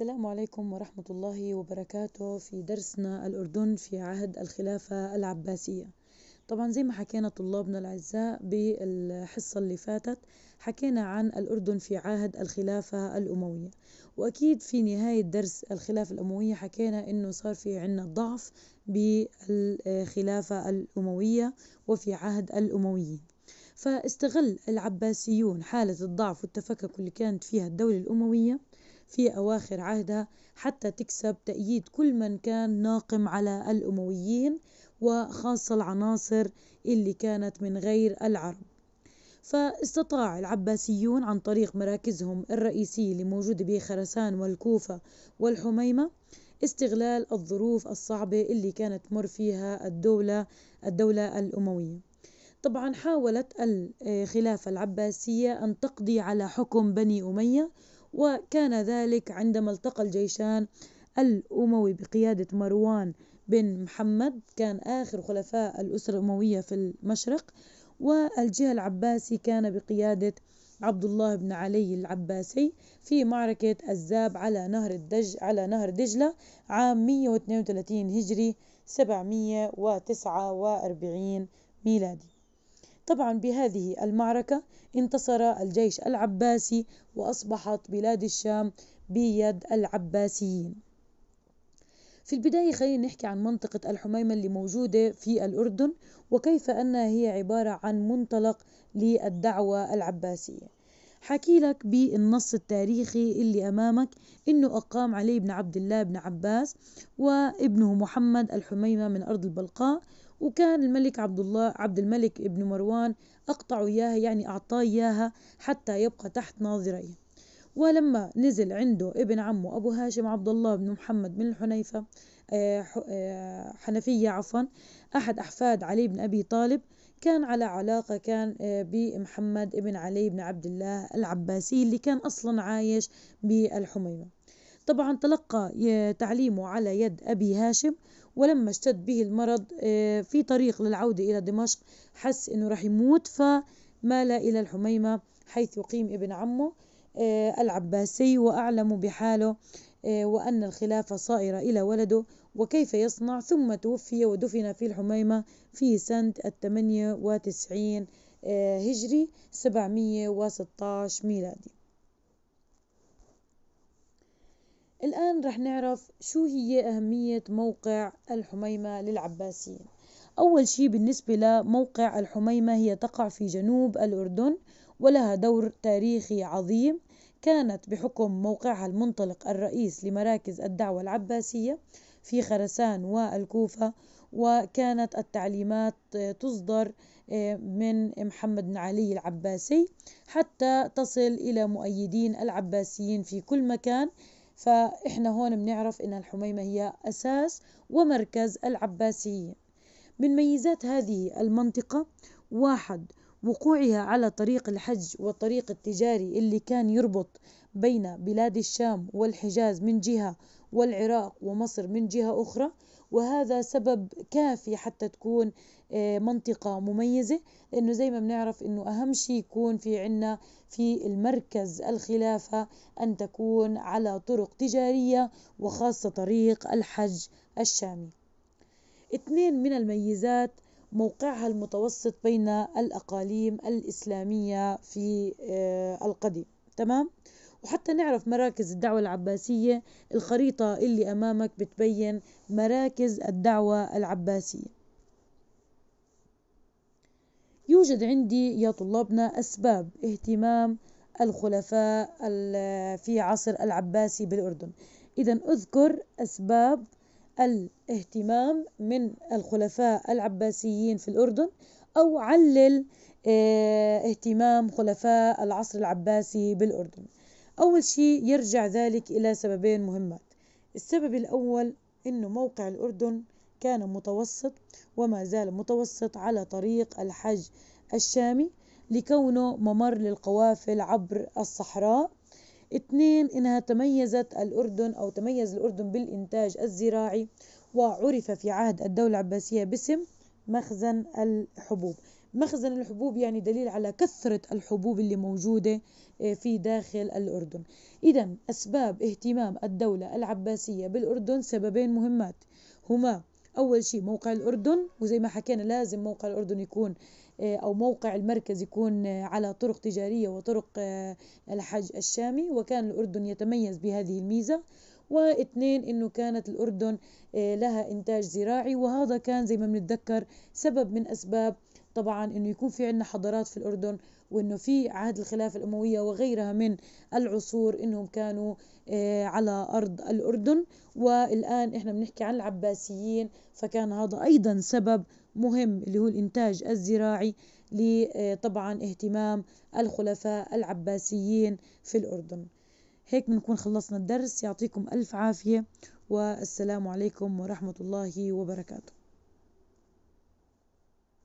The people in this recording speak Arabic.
السلام عليكم ورحمة الله وبركاته في درسنا الأردن في عهد الخلافة العباسية طبعا زي ما حكينا طلابنا الأعزاء بالحصة اللي فاتت حكينا عن الأردن في عهد الخلافة الأموية وأكيد في نهاية درس الخلافة الأموية حكينا أنه صار في عنا ضعف بالخلافة الأموية وفي عهد الأمويين فاستغل العباسيون حالة الضعف والتفكك اللي كانت فيها الدولة الأموية في أواخر عهدها حتى تكسب تأييد كل من كان ناقم على الأمويين وخاصة العناصر اللي كانت من غير العرب فاستطاع العباسيون عن طريق مراكزهم الرئيسية اللي موجودة بخرسان والكوفة والحميمة استغلال الظروف الصعبة اللي كانت تمر فيها الدولة الدولة الأموية طبعا حاولت الخلافة العباسية أن تقضي على حكم بني أمية وكان ذلك عندما التقى الجيشان الأموي بقيادة مروان بن محمد كان آخر خلفاء الأسرة الأموية في المشرق والجهة العباسي كان بقيادة عبد الله بن علي العباسي في معركة الزاب على نهر الدج على نهر دجلة عام 132 هجري 749 ميلادي طبعا بهذه المعركة انتصر الجيش العباسي وأصبحت بلاد الشام بيد العباسيين في البداية خلينا نحكي عن منطقة الحميمة اللي موجودة في الأردن وكيف أنها هي عبارة عن منطلق للدعوة العباسية حكي لك بالنص التاريخي اللي أمامك إنه أقام علي بن عبد الله بن عباس وابنه محمد الحميمة من أرض البلقاء وكان الملك عبد الله عبد الملك ابن مروان أقطع إياها يعني أعطاه إياها حتى يبقى تحت ناظريه ولما نزل عنده ابن عمه أبو هاشم عبد الله بن محمد بن الحنيفة آه، آه، حنفية عفوا أحد أحفاد علي بن أبي طالب كان على علاقة كان آه، بمحمد ابن علي بن عبد الله العباسي اللي كان أصلا عايش بالحميمة طبعا تلقى آه، تعليمه على يد أبي هاشم ولما اشتد به المرض آه، في طريق للعودة إلى دمشق حس أنه راح يموت فمال إلى الحميمة حيث يقيم ابن عمه العباسي وأعلم بحاله آه، وأن الخلافة صائرة إلى ولده وكيف يصنع ثم توفي ودفن في الحميمة في سنة الثمانية وتسعين آه، هجري 716 ميلادي الآن رح نعرف شو هي أهمية موقع الحميمة للعباسيين أول شيء بالنسبة لموقع الحميمة هي تقع في جنوب الأردن ولها دور تاريخي عظيم كانت بحكم موقعها المنطلق الرئيس لمراكز الدعوة العباسية في خرسان والكوفة وكانت التعليمات تصدر آه، من محمد بن علي العباسي حتى تصل إلى مؤيدين العباسيين في كل مكان فإحنا هون بنعرف إن الحميمة هي أساس ومركز العباسيين من ميزات هذه المنطقة واحد وقوعها على طريق الحج والطريق التجاري اللي كان يربط بين بلاد الشام والحجاز من جهة والعراق ومصر من جهة أخرى وهذا سبب كافي حتى تكون آه، منطقة مميزة لأنه زي ما بنعرف أنه أهم شيء يكون في عنا في المركز الخلافة أن تكون على طرق تجارية وخاصة طريق الحج الشامي اثنين من الميزات موقعها المتوسط بين الأقاليم الإسلامية في آه، القديم تمام؟ وحتى نعرف مراكز الدعوة العباسية الخريطة اللي أمامك بتبين مراكز الدعوة العباسية يوجد عندي يا طلابنا أسباب اهتمام الخلفاء في عصر العباسي بالأردن إذا أذكر أسباب الاهتمام من الخلفاء العباسيين في الأردن أو علل آه، اهتمام خلفاء العصر العباسي بالأردن أول شيء يرجع ذلك إلى سببين مهمات السبب الأول أنه موقع الأردن كان متوسط وما زال متوسط على طريق الحج الشامي لكونه ممر للقوافل عبر الصحراء اثنين إنها تميزت الأردن أو تميز الأردن بالإنتاج الزراعي وعرف في عهد الدولة العباسية باسم مخزن الحبوب مخزن الحبوب يعني دليل على كثرة الحبوب اللي موجودة آه، في داخل الأردن إذا أسباب اهتمام الدولة العباسية بالأردن سببين مهمات هما أول شيء موقع الأردن وزي ما حكينا لازم موقع الأردن يكون آه، أو موقع المركز يكون آه، على طرق تجارية وطرق آه، الحج الشامي وكان الأردن يتميز بهذه الميزة واثنين انه كانت الاردن لها انتاج زراعي وهذا كان زي ما بنتذكر سبب من اسباب طبعا انه يكون في عندنا حضارات في الاردن وانه في عهد الخلافه الامويه وغيرها من العصور انهم كانوا آه، على ارض الاردن والان احنا بنحكي عن العباسيين فكان هذا ايضا سبب مهم اللي هو الانتاج الزراعي لطبعا آه، اهتمام الخلفاء العباسيين في الاردن هيك بنكون خلصنا الدرس يعطيكم الف عافيه والسلام عليكم ورحمه الله وبركاته